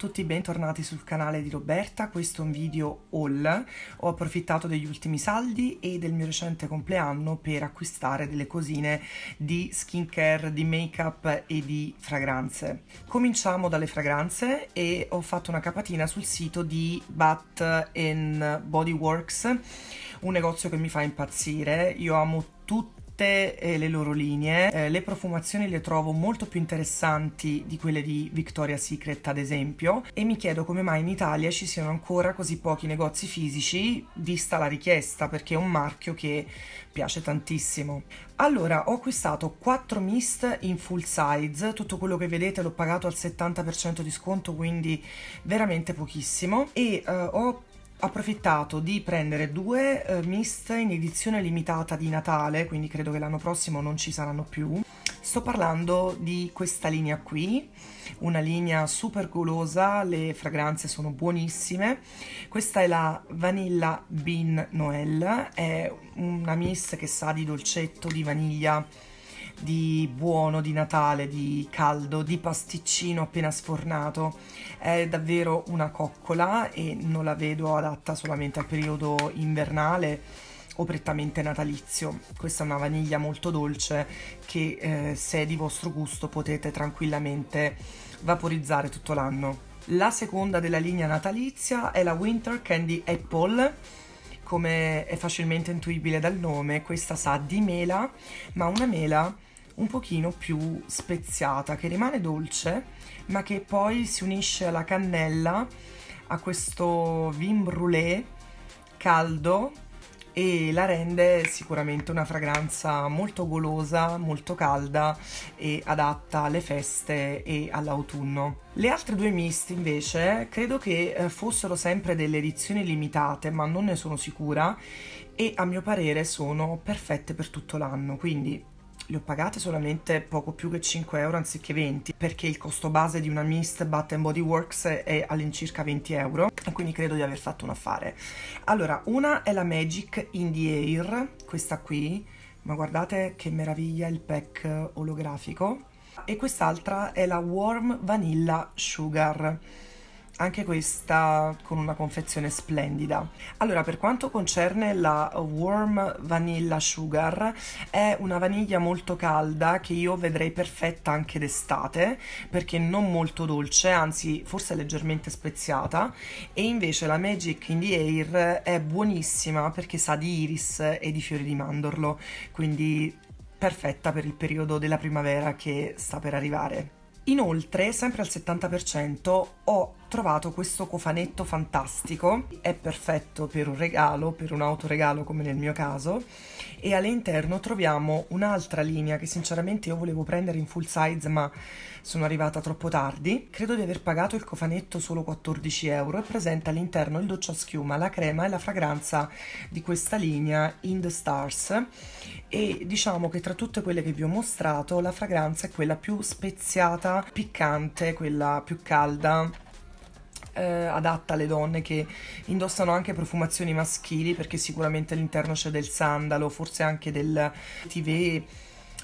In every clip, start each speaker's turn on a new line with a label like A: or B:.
A: tutti bentornati sul canale di Roberta, questo è un video haul, ho approfittato degli ultimi saldi e del mio recente compleanno per acquistare delle cosine di skincare, di make up e di fragranze. Cominciamo dalle fragranze e ho fatto una capatina sul sito di Bath Body Works, un negozio che mi fa impazzire, io amo tutti carte e le loro linee. Eh, le profumazioni le trovo molto più interessanti di quelle di Victoria's Secret, ad esempio, e mi chiedo come mai in Italia ci siano ancora così pochi negozi fisici, vista la richiesta, perché è un marchio che piace tantissimo. Allora, ho acquistato 4 mist in full size, tutto quello che vedete l'ho pagato al 70% di sconto, quindi veramente pochissimo, e eh, ho approfittato di prendere due eh, miste in edizione limitata di Natale, quindi credo che l'anno prossimo non ci saranno più. Sto parlando di questa linea qui, una linea super golosa, le fragranze sono buonissime. Questa è la Vanilla Bean Noel, è una mist che sa di dolcetto, di vaniglia, di buono di Natale, di caldo, di pasticcino appena sfornato. È davvero una coccola e non la vedo adatta solamente al periodo invernale o prettamente natalizio. Questa è una vaniglia molto dolce che eh, se è di vostro gusto potete tranquillamente vaporizzare tutto l'anno. La seconda della linea natalizia è la Winter Candy Apple come è facilmente intuibile dal nome, questa sa di mela, ma una mela un pochino più speziata, che rimane dolce, ma che poi si unisce alla cannella, a questo vin brûlé caldo e la rende sicuramente una fragranza molto golosa, molto calda e adatta alle feste e all'autunno. Le altre due misti invece credo che eh, fossero sempre delle edizioni limitate, ma non ne sono sicura e a mio parere sono perfette per tutto l'anno, quindi le ho pagate solamente poco più che 5 euro anziché 20 perché il costo base di una Mist Bath Body Works è all'incirca 20 euro e quindi credo di aver fatto un affare allora una è la Magic in the Air questa qui ma guardate che meraviglia il pack olografico e quest'altra è la Warm Vanilla Sugar anche questa con una confezione splendida. Allora, per quanto concerne la Warm Vanilla Sugar, è una vaniglia molto calda che io vedrei perfetta anche d'estate, perché non molto dolce, anzi forse leggermente speziata, e invece la Magic in the Air è buonissima perché sa di iris e di fiori di mandorlo, quindi perfetta per il periodo della primavera che sta per arrivare. Inoltre, sempre al 70%, ho trovato questo cofanetto fantastico, è perfetto per un regalo, per un autoregalo come nel mio caso, e all'interno troviamo un'altra linea che sinceramente io volevo prendere in full size ma sono arrivata troppo tardi. Credo di aver pagato il cofanetto solo 14 euro e presenta all'interno il doccia schiuma, la crema e la fragranza di questa linea In The Stars e diciamo che tra tutte quelle che vi ho mostrato la fragranza è quella più speziata, piccante, quella più calda eh, adatta alle donne che indossano anche profumazioni maschili perché sicuramente all'interno c'è del sandalo, forse anche del TV,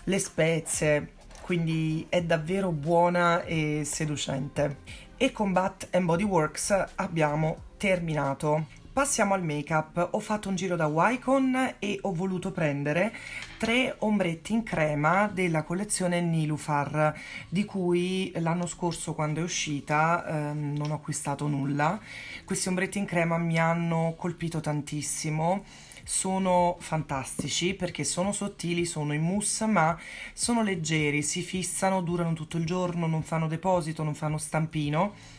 A: le spezie, quindi è davvero buona e seducente. E con Bat Body Works abbiamo terminato. Passiamo al make up, ho fatto un giro da Wycon e ho voluto prendere tre ombretti in crema della collezione Nilufar di cui l'anno scorso quando è uscita ehm, non ho acquistato nulla, questi ombretti in crema mi hanno colpito tantissimo sono fantastici perché sono sottili, sono in mousse ma sono leggeri, si fissano, durano tutto il giorno, non fanno deposito, non fanno stampino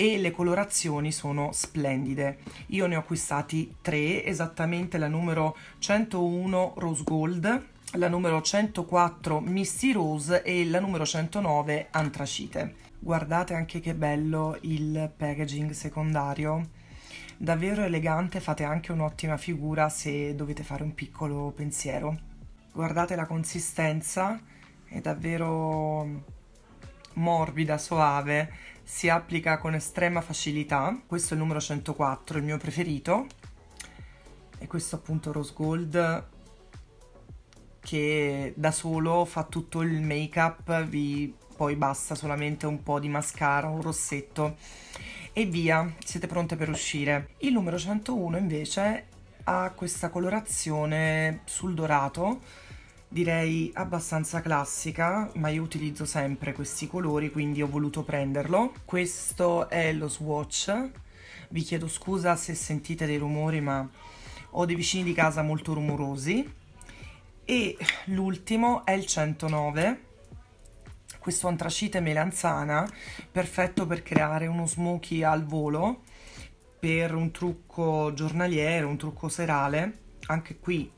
A: e le colorazioni sono splendide. Io ne ho acquistati tre, esattamente la numero 101 Rose Gold, la numero 104 Misty Rose e la numero 109 Antracite. Guardate anche che bello il packaging secondario davvero elegante, fate anche un'ottima figura se dovete fare un piccolo pensiero. Guardate la consistenza, è davvero morbida, soave, si applica con estrema facilità. Questo è il numero 104, il mio preferito. E questo appunto rose gold che da solo fa tutto il make up, vi poi basta solamente un po' di mascara, un rossetto e via, siete pronte per uscire. Il numero 101 invece ha questa colorazione sul dorato direi abbastanza classica, ma io utilizzo sempre questi colori, quindi ho voluto prenderlo. Questo è lo swatch. Vi chiedo scusa se sentite dei rumori, ma ho dei vicini di casa molto rumorosi. E l'ultimo è il 109 questo antracite melanzana, perfetto per creare uno smoky al volo per un trucco giornaliero, un trucco serale. Anche qui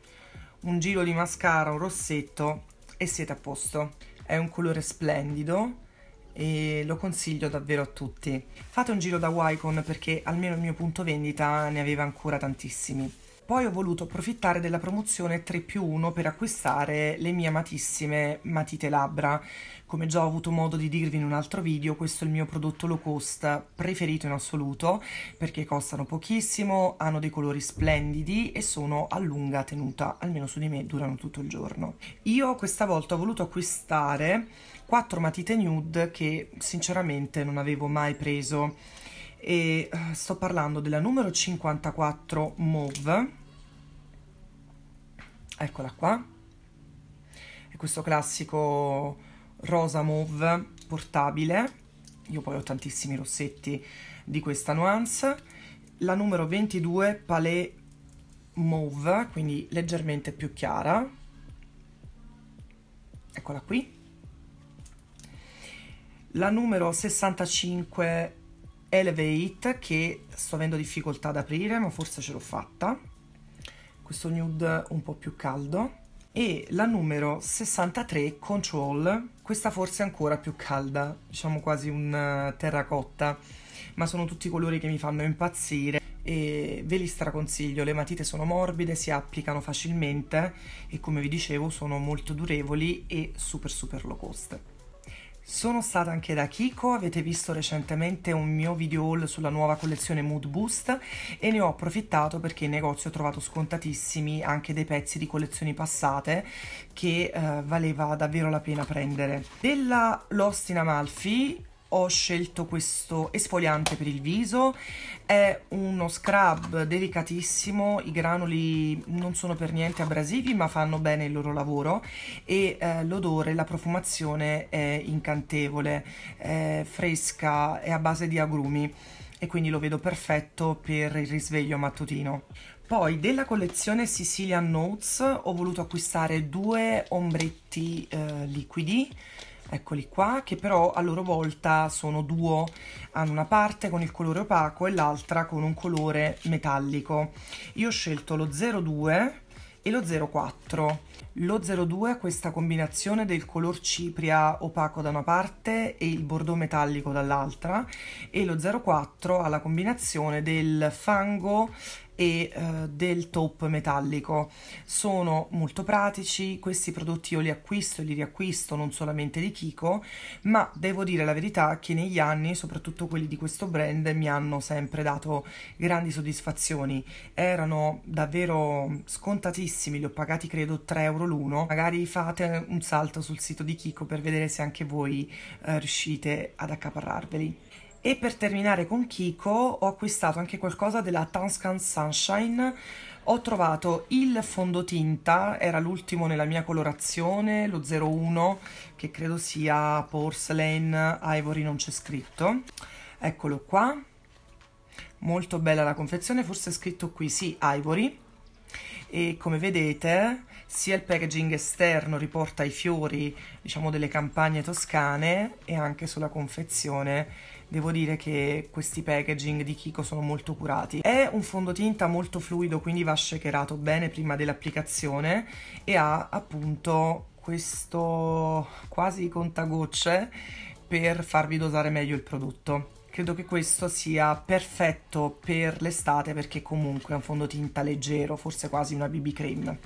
A: un giro di mascara, un rossetto e siete a posto. È un colore splendido e lo consiglio davvero a tutti. Fate un giro da Wycon perché almeno il mio punto vendita ne aveva ancora tantissimi. Poi ho voluto approfittare della promozione 3 più 1 per acquistare le mie amatissime matite labbra. Come già ho avuto modo di dirvi in un altro video, questo è il mio prodotto low cost preferito in assoluto perché costano pochissimo, hanno dei colori splendidi e sono a lunga tenuta, almeno su di me durano tutto il giorno. Io questa volta ho voluto acquistare quattro matite nude che sinceramente non avevo mai preso e eh, sto parlando della numero 54 Mauve eccola qua, è questo classico rosa mauve portabile, io poi ho tantissimi rossetti di questa nuance, la numero 22 Palais Mauve, quindi leggermente più chiara, eccola qui, la numero 65 Elevate che sto avendo difficoltà ad aprire ma forse ce l'ho fatta questo nude un po' più caldo e la numero 63 Control, questa forse è ancora più calda, diciamo quasi un eh, terracotta, ma sono tutti colori che mi fanno impazzire e ve li straconsiglio, le matite sono morbide, si applicano facilmente e come vi dicevo sono molto durevoli e super super low cost. Sono stata anche da Kiko, avete visto recentemente un mio video haul sulla nuova collezione Mood Boost e ne ho approfittato perché in negozio ho trovato scontatissimi anche dei pezzi di collezioni passate che eh, valeva davvero la pena prendere. Della Lost in Amalfi ho scelto questo esfoliante per il viso, è uno scrub delicatissimo, i granuli non sono per niente abrasivi ma fanno bene il loro lavoro e eh, l'odore, la profumazione è incantevole, è fresca, è a base di agrumi e quindi lo vedo perfetto per il risveglio mattutino. Poi della collezione Sicilian Notes ho voluto acquistare due ombretti eh, liquidi, eccoli qua, che però a loro volta sono duo, hanno una parte con il colore opaco e l'altra con un colore metallico. Io ho scelto lo 02 e lo 04. Lo 02 ha questa combinazione del color cipria opaco da una parte e il bordeaux metallico dall'altra e lo 04 ha la combinazione del fango e eh, del top metallico. Sono molto pratici, questi prodotti io li acquisto e li riacquisto non solamente di Kiko, ma devo dire la verità che negli anni, soprattutto quelli di questo brand, mi hanno sempre dato grandi soddisfazioni. Erano davvero scontatissimi, li ho pagati credo 3 euro l'uno. Magari fate un salto sul sito di Kiko per vedere se anche voi eh, riuscite ad accaparrarveli. E per terminare con Kiko ho acquistato anche qualcosa della Tanscan Sunshine. Ho trovato il fondotinta, era l'ultimo nella mia colorazione, lo 01, che credo sia porcelain, ivory non c'è scritto. Eccolo qua, molto bella la confezione, forse è scritto qui, sì, ivory. E come vedete sia il packaging esterno riporta i fiori, diciamo, delle campagne toscane e anche sulla confezione devo dire che questi packaging di Kiko sono molto curati. È un fondotinta molto fluido, quindi va shakerato bene prima dell'applicazione e ha appunto questo quasi contagocce per farvi dosare meglio il prodotto. Credo che questo sia perfetto per l'estate perché comunque è un fondotinta leggero, forse quasi una BB cream.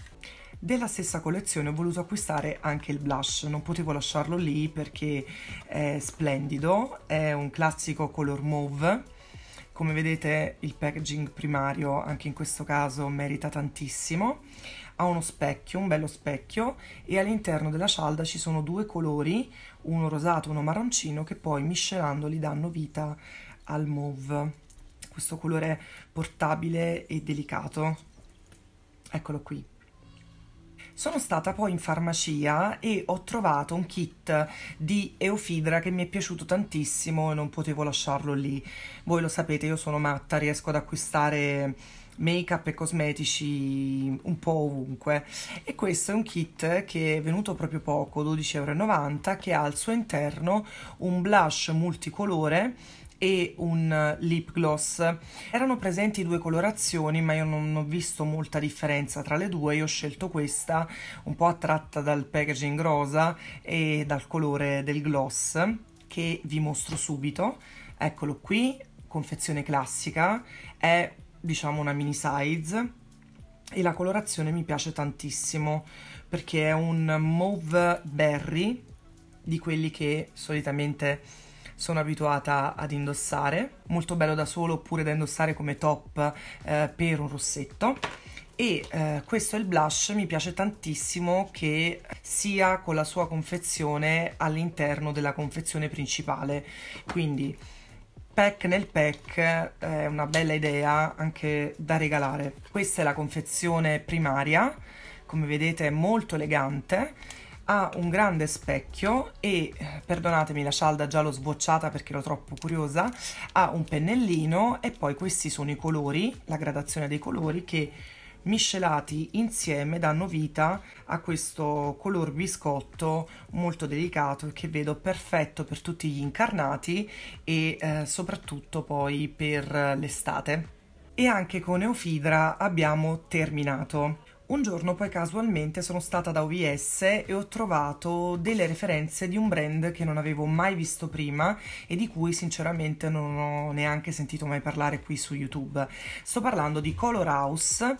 A: Della stessa collezione ho voluto acquistare anche il blush, non potevo lasciarlo lì perché è splendido, è un classico color mauve, come vedete il packaging primario anche in questo caso merita tantissimo ha uno specchio, un bello specchio e all'interno della cialda ci sono due colori uno rosato e uno marroncino che poi miscelandoli danno vita al mauve questo colore portabile e delicato eccolo qui sono stata poi in farmacia e ho trovato un kit di Eufidra che mi è piaciuto tantissimo e non potevo lasciarlo lì. Voi lo sapete, io sono matta, riesco ad acquistare make up e cosmetici un po' ovunque e questo è un kit che è venuto proprio poco, 12,90 euro, che ha al suo interno un blush multicolore e un eh, lip gloss. Erano presenti due colorazioni, ma io non ho visto molta differenza tra le due. Io ho scelto questa, un po' attratta dal packaging rosa e dal colore del gloss, che vi mostro subito. Eccolo qui, confezione classica, è diciamo una mini size e la colorazione mi piace tantissimo perché è un mauve berry di quelli che solitamente sono abituata ad indossare, molto bello da solo oppure da indossare come top eh, per un rossetto e eh, questo è il blush, mi piace tantissimo che sia con la sua confezione all'interno della confezione principale, quindi pack nel pack eh, è una bella idea anche da regalare. Questa è la confezione primaria, come vedete è molto elegante ha un grande specchio e, eh, perdonatemi la cialda già l'ho sbocciata perché ero troppo curiosa, ha un pennellino e poi questi sono i colori, la gradazione dei colori che miscelati insieme danno vita a questo color biscotto molto delicato che vedo perfetto per tutti gli incarnati e eh, soprattutto poi per eh, l'estate. E anche con Eufidra abbiamo terminato. Un giorno poi casualmente sono stata da OVS e ho trovato delle referenze di un brand che non avevo mai visto prima e di cui sinceramente non ho neanche sentito mai parlare qui su YouTube. Sto parlando di Color House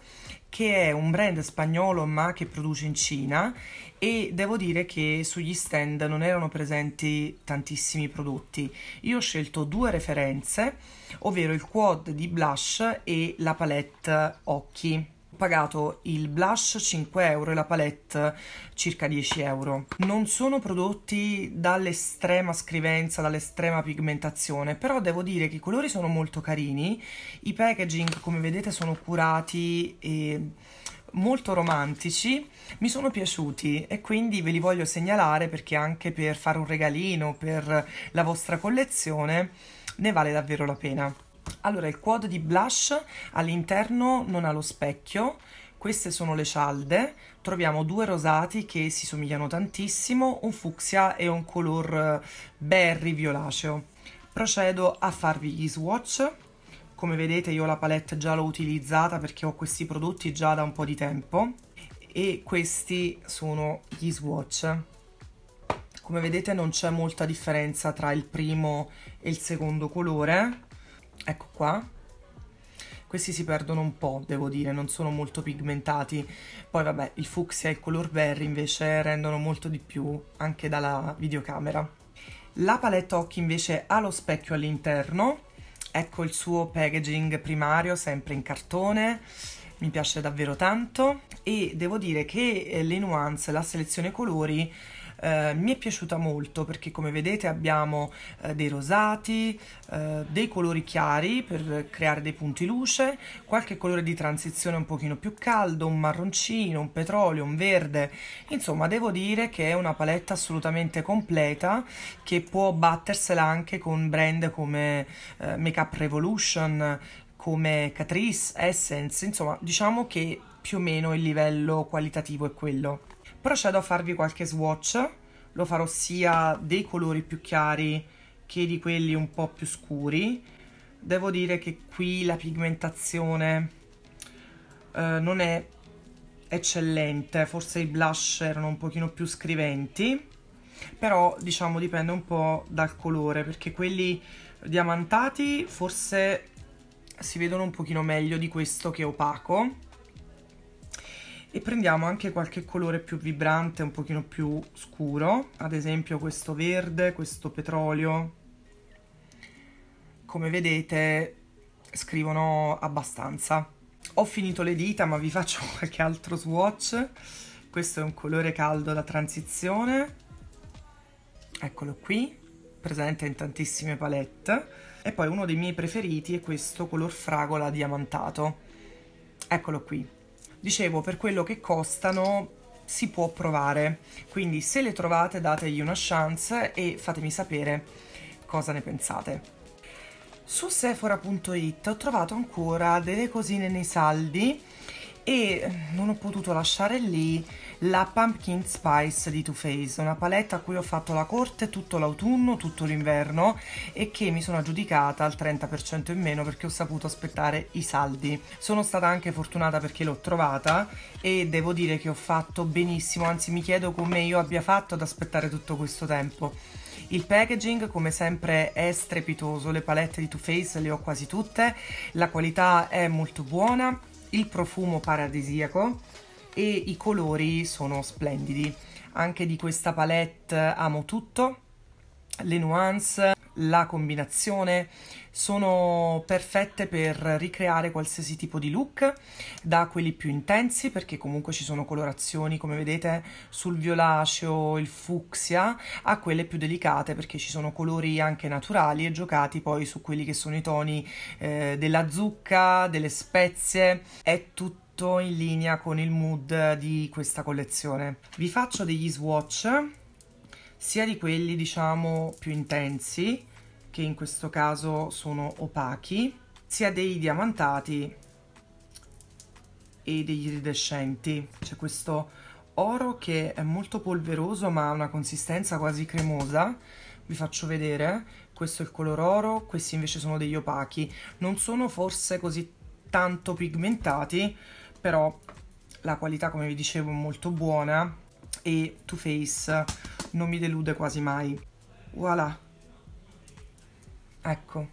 A: che è un brand spagnolo ma che produce in Cina e devo dire che sugli stand non erano presenti tantissimi prodotti. Io ho scelto due referenze, ovvero il quad di blush e la palette occhi pagato il blush 5 euro e la palette circa 10 euro. Non sono prodotti dall'estrema scrivenza, dall'estrema pigmentazione, però devo dire che i colori sono molto carini, i packaging come vedete sono curati e molto romantici, mi sono piaciuti e quindi ve li voglio segnalare perché anche per fare un regalino per la vostra collezione ne vale davvero la pena. Allora, il quad di blush all'interno non ha lo specchio, queste sono le cialde, troviamo due rosati che si somigliano tantissimo, un fucsia e un color eh, berry violaceo. Procedo a farvi gli swatch. Come vedete io la palette già l'ho utilizzata perché ho questi prodotti già da un po' di tempo e questi sono gli swatch. Come vedete non c'è molta differenza tra il primo e il secondo colore ecco qua questi si perdono un po', devo dire, non sono molto pigmentati. Poi vabbè, il fucsia e il color berry invece rendono molto di più anche dalla videocamera. La palette occhi invece ha lo specchio all'interno, ecco il suo packaging primario, sempre in cartone, mi piace davvero tanto e devo dire che eh, le nuance, la selezione colori eh, mi è piaciuta molto perché come vedete abbiamo eh, dei rosati, eh, dei colori chiari per creare dei punti luce, qualche colore di transizione un pochino più caldo, un marroncino, un petrolio, un verde, insomma devo dire che è una paletta assolutamente completa che può battersela anche con brand come eh, Make Up Revolution, come Catrice, Essence, insomma diciamo che più o meno il livello qualitativo è quello procedo a farvi qualche swatch, lo farò sia dei colori più chiari che di quelli un po' più scuri. Devo dire che qui la pigmentazione eh, non è eccellente, forse i blush erano un pochino più scriventi, però diciamo dipende un po' dal colore, perché quelli diamantati forse si vedono un pochino meglio di questo che opaco e prendiamo anche qualche colore più vibrante, un pochino più scuro, ad esempio questo verde, questo petrolio. Come vedete scrivono abbastanza. Ho finito le dita ma vi faccio qualche altro swatch. Questo è un colore caldo da transizione. Eccolo qui, presente in tantissime palette. E poi uno dei miei preferiti è questo color fragola diamantato. Eccolo qui, dicevo per quello che costano si può provare quindi se le trovate dategli una chance e fatemi sapere cosa ne pensate su Sephora.it ho trovato ancora delle cosine nei saldi e non ho potuto lasciare lì la Pumpkin Spice di Too Faced, una palette a cui ho fatto la corte tutto l'autunno, tutto l'inverno e che mi sono aggiudicata al 30% in meno perché ho saputo aspettare i saldi. Sono stata anche fortunata perché l'ho trovata e devo dire che ho fatto benissimo, anzi mi chiedo come io abbia fatto ad aspettare tutto questo tempo. Il packaging come sempre è strepitoso, le palette di Too Faced le ho quasi tutte, la qualità è molto buona il profumo paradisiaco e i colori sono splendidi. Anche di questa palette amo tutto, le nuance, la combinazione sono perfette per ricreare qualsiasi tipo di look, da quelli più intensi perché comunque ci sono colorazioni come vedete sul violaceo, il fucsia, a quelle più delicate perché ci sono colori anche naturali e giocati poi su quelli che sono i toni eh, della zucca, delle spezie, è tutto in linea con il mood di questa collezione. Vi faccio degli swatch sia di quelli diciamo più intensi, che in questo caso sono opachi, sia dei diamantati e degli iridescenti. C'è questo oro che è molto polveroso ma ha una consistenza quasi cremosa, vi faccio vedere, questo è il color oro, questi invece sono degli opachi, non sono forse così tanto pigmentati, però la qualità come vi dicevo è molto buona e Too Faced non mi delude quasi mai. Voilà. Ecco,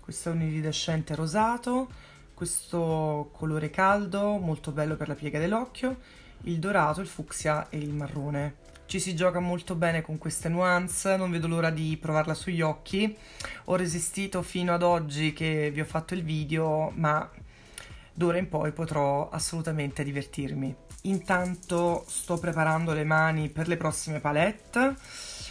A: questo è un iridescente rosato, questo colore caldo, molto bello per la piega dell'occhio, il dorato, il fucsia e il marrone. Ci si gioca molto bene con queste nuance, non vedo l'ora di provarla sugli occhi. Ho resistito fino ad oggi che vi ho fatto il video, ma d'ora in poi potrò assolutamente divertirmi. Intanto sto preparando le mani per le prossime palette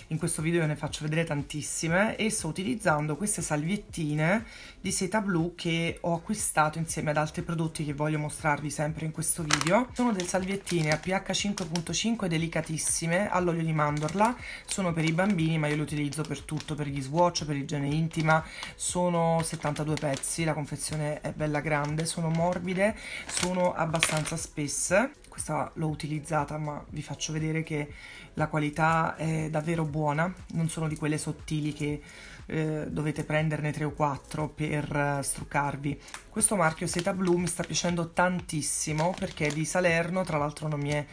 A: in questo video ne faccio vedere tantissime e sto utilizzando queste salviettine di seta blu che ho acquistato insieme ad altri prodotti che voglio mostrarvi sempre in questo video sono delle salviettine a pH 5.5 delicatissime all'olio di mandorla sono per i bambini ma io le utilizzo per tutto per gli swatch, per l'igiene intima sono 72 pezzi la confezione è bella grande sono morbide, sono abbastanza spesse questa l'ho utilizzata ma vi faccio vedere che la qualità è davvero buona, non sono di quelle sottili che eh, dovete prenderne 3 o 4 per eh, struccarvi. Questo marchio Seta Blu mi sta piacendo tantissimo perché è di Salerno, tra l'altro non mi è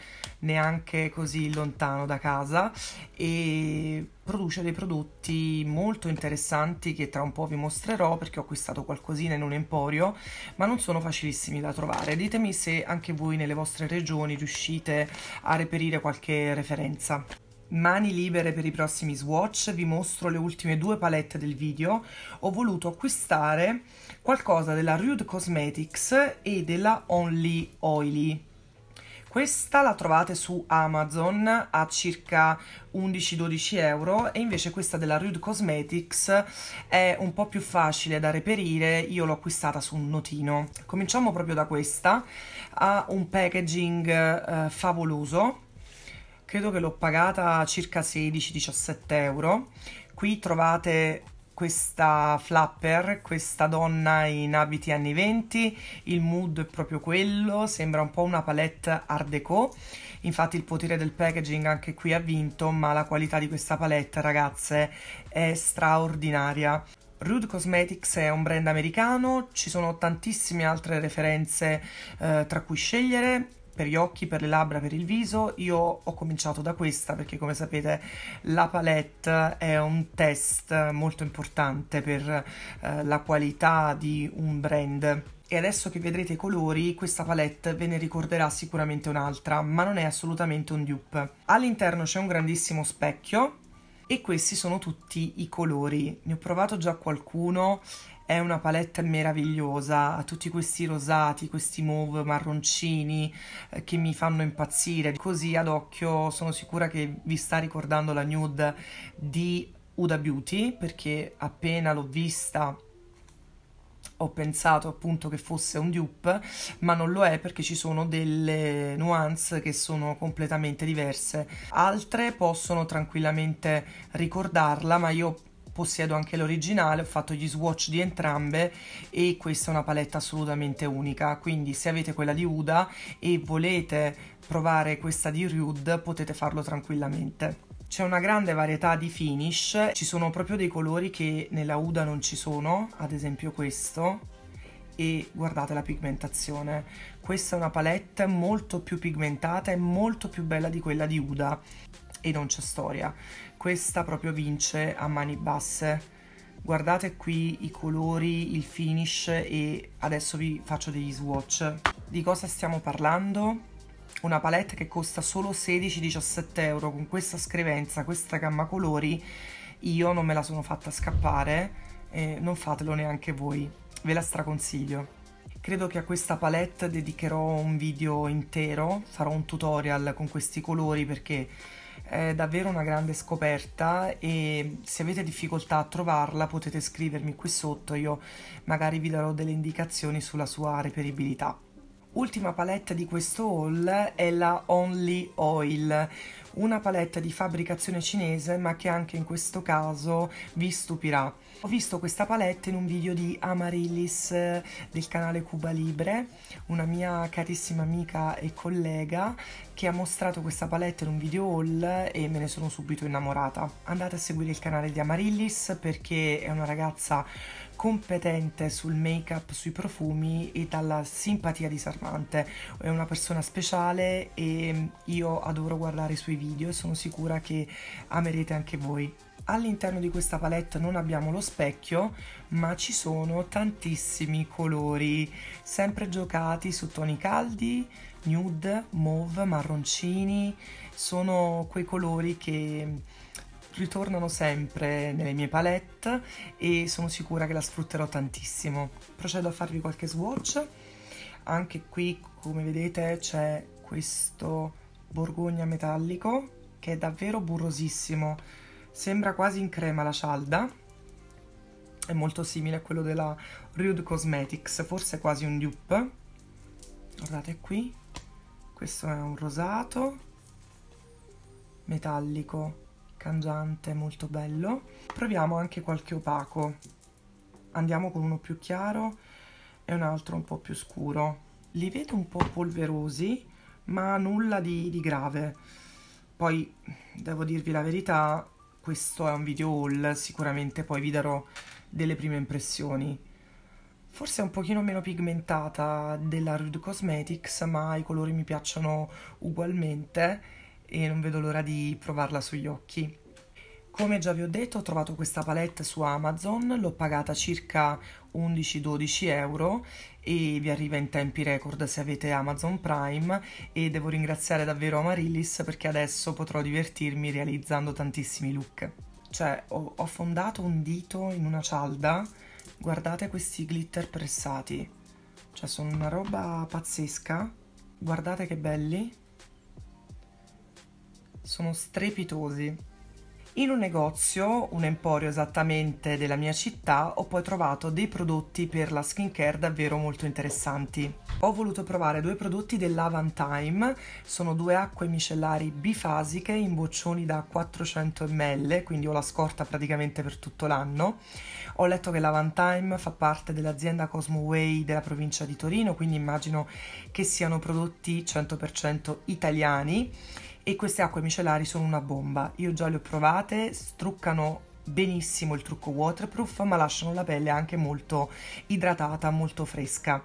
A: neanche così lontano da casa e produce dei prodotti molto interessanti che tra un po' vi mostrerò perché ho acquistato qualcosina in un emporio ma non sono facilissimi da trovare ditemi se anche voi nelle vostre regioni riuscite a reperire qualche referenza Mani libere per i prossimi swatch, vi mostro le ultime due palette del video. Ho voluto acquistare qualcosa della Rude Cosmetics e della Only Oily questa la trovate su Amazon a circa 11-12 euro e invece questa della Rude Cosmetics è un po' più facile da reperire, io l'ho acquistata su un notino. Cominciamo proprio da questa, ha un packaging eh, favoloso, credo che l'ho pagata circa 16-17 euro. Qui trovate questa flapper, questa donna in abiti anni 20, il mood è proprio quello, sembra un po' una palette art déco, infatti il potere del packaging anche qui ha vinto, ma la qualità di questa palette ragazze è straordinaria. Rude Cosmetics è un brand americano, ci sono tantissime altre referenze eh, tra cui scegliere, per gli occhi, per le labbra, per il viso. Io ho cominciato da questa perché come sapete la palette è un test molto importante per eh, la qualità di un brand. E adesso che vedrete i colori, questa palette ve ne ricorderà sicuramente un'altra, ma non è assolutamente un dupe. All'interno c'è un grandissimo specchio e questi sono tutti i colori. Ne ho provato già qualcuno è una palette meravigliosa, ha tutti questi rosati, questi mauve marroncini eh, che mi fanno impazzire. Così ad occhio sono sicura che vi sta ricordando la nude di Uda Beauty perché appena l'ho vista ho pensato appunto che fosse un dupe, ma non lo è perché ci sono delle nuance che sono completamente diverse. Altre possono tranquillamente ricordarla, ma io possiedo anche l'originale, ho fatto gli swatch di entrambe e questa è una palette assolutamente unica, quindi se avete quella di Uda e volete provare questa di Rude potete farlo tranquillamente. C'è una grande varietà di finish, ci sono proprio dei colori che nella Uda non ci sono, ad esempio questo, e guardate la pigmentazione. Questa è una palette molto più pigmentata e molto più bella di quella di Uda e non c'è storia. Questa proprio vince a mani basse. Guardate qui i colori, il finish e adesso vi faccio degli swatch. Di cosa stiamo parlando? Una palette che costa solo 16-17 euro con questa scrivenza, questa gamma colori, io non me la sono fatta scappare eh, non fatelo neanche voi, ve la straconsiglio. Credo che a questa palette dedicherò un video intero, farò un tutorial con questi colori perché è davvero una grande scoperta e se avete difficoltà a trovarla potete scrivermi qui sotto, io magari vi darò delle indicazioni sulla sua reperibilità. Ultima palette di questo haul è la Only Oil, una palette di fabbricazione cinese ma che anche in questo caso vi stupirà. Ho visto questa palette in un video di Amarillis eh, del canale Cuba Libre, una mia carissima amica e collega che ha mostrato questa palette in un video haul e me ne sono subito innamorata. Andate a seguire il canale di Amarillis perché è una ragazza competente sul make up, sui profumi e dalla simpatia disarmante. È una persona speciale e io adoro guardare i suoi video video e sono sicura che amerete anche voi. All'interno di questa palette non abbiamo lo specchio, ma ci sono tantissimi colori, sempre giocati su toni caldi, nude, mauve, marroncini, sono quei colori che ritornano sempre nelle mie palette e sono sicura che la sfrutterò tantissimo. Procedo a farvi qualche swatch. Anche qui, come vedete, c'è questo borgogna metallico che è davvero burrosissimo, sembra quasi in crema la cialda, è molto simile a quello della Rude Cosmetics, forse quasi un dupe, guardate qui, questo è un rosato, metallico, cangiante, molto bello. Proviamo anche qualche opaco, andiamo con uno più chiaro e un altro un po' più scuro. Li vedo un po' polverosi, ma nulla di, di grave. Poi, devo dirvi la verità, questo è un video haul, sicuramente poi vi darò delle prime impressioni. Forse è un pochino meno pigmentata della Rude Cosmetics, ma i colori mi piacciono ugualmente e non vedo l'ora di provarla sugli occhi. Come già vi ho detto ho trovato questa palette su Amazon, l'ho pagata circa 11-12 euro e vi arriva in tempi record se avete Amazon Prime e devo ringraziare davvero Amarillis perché adesso potrò divertirmi realizzando tantissimi look. Cioè ho, ho fondato un dito in una cialda, guardate questi glitter pressati, cioè sono una roba pazzesca, guardate che belli, sono strepitosi. In un negozio, un emporio esattamente della mia città, ho poi trovato dei prodotti per la skincare davvero molto interessanti. Ho voluto provare due prodotti dell'Avantime, sono due acque micellari bifasiche in boccioni da 400 ml, quindi ho la scorta praticamente per tutto l'anno. Ho letto che l'Avantime fa parte dell'azienda Cosmoway della provincia di Torino, quindi immagino che siano prodotti 100% italiani e queste acque micellari sono una bomba. Io già le ho provate, struccano benissimo il trucco waterproof ma lasciano la pelle anche molto idratata, molto fresca.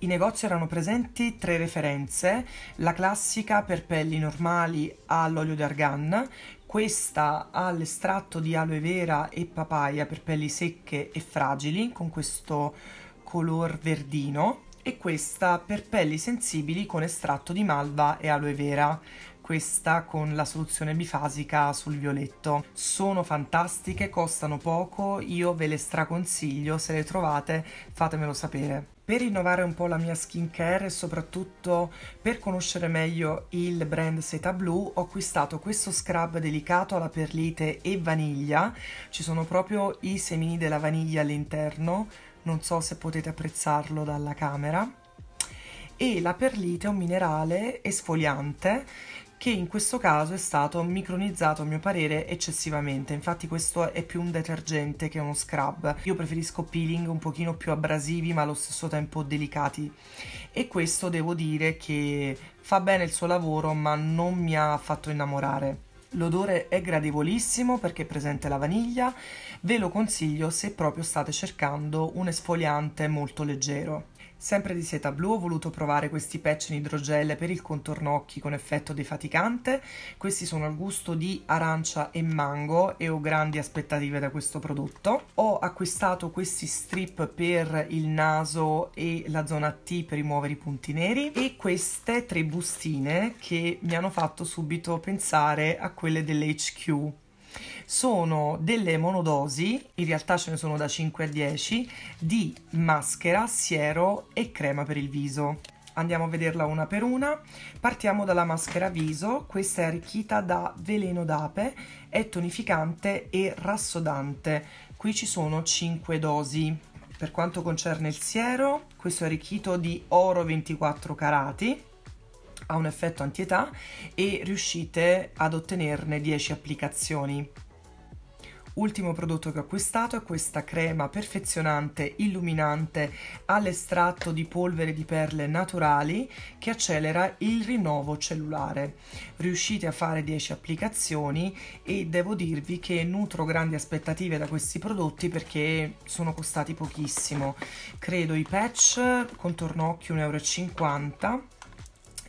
A: In negozio erano presenti tre referenze, la classica per pelli normali all'olio d'argan, questa all'estratto di aloe vera e papaya per pelli secche e fragili con questo color verdino e questa per pelli sensibili con estratto di malva e aloe vera questa con la soluzione bifasica sul violetto. Sono fantastiche, costano poco, io ve le straconsiglio, se le trovate fatemelo sapere. Per rinnovare un po' la mia skincare e soprattutto per conoscere meglio il brand Seta Blue ho acquistato questo scrub delicato alla perlite e vaniglia, ci sono proprio i semini della vaniglia all'interno, non so se potete apprezzarlo dalla camera e la perlite è un minerale esfoliante che in questo caso è stato micronizzato a mio parere eccessivamente, infatti questo è più un detergente che uno scrub. Io preferisco peeling un pochino più abrasivi ma allo stesso tempo delicati e questo devo dire che fa bene il suo lavoro ma non mi ha fatto innamorare. L'odore è gradevolissimo perché è presente la vaniglia, ve lo consiglio se proprio state cercando un esfoliante molto leggero. Sempre di seta blu ho voluto provare questi patch in idrogel per il contorno occhi con effetto defaticante, questi sono al gusto di arancia e mango e ho grandi aspettative da questo prodotto. Ho acquistato questi strip per il naso e la zona T per rimuovere i punti neri e queste tre bustine che mi hanno fatto subito pensare a quelle dell'HQ sono delle monodosi, in realtà ce ne sono da 5 a 10, di maschera, siero e crema per il viso. Andiamo a vederla una per una. Partiamo dalla maschera viso, questa è arricchita da veleno d'ape, è tonificante e rassodante. Qui ci sono 5 dosi. Per quanto concerne il siero, questo è arricchito di oro 24 carati, ha un effetto antietà e riuscite ad ottenerne 10 applicazioni. Ultimo prodotto che ho acquistato è questa crema perfezionante illuminante all'estratto di polvere di perle naturali che accelera il rinnovo cellulare. Riuscite a fare 10 applicazioni e devo dirvi che nutro grandi aspettative da questi prodotti perché sono costati pochissimo. Credo i patch contorno occhio 1,50 euro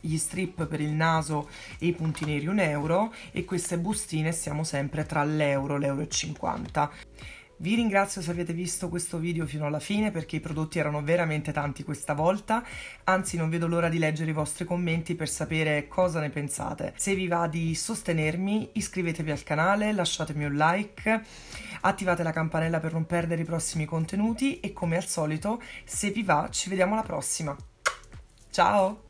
A: gli strip per il naso e i punti neri un euro e queste bustine siamo sempre tra l'euro e l'euro e 50 vi ringrazio se avete visto questo video fino alla fine perché i prodotti erano veramente tanti questa volta, anzi non vedo l'ora di leggere i vostri commenti per sapere cosa ne pensate. Se vi va di sostenermi iscrivetevi al canale, lasciatemi un like, attivate la campanella per non perdere i prossimi contenuti e come al solito se vi va ci vediamo alla prossima. Ciao!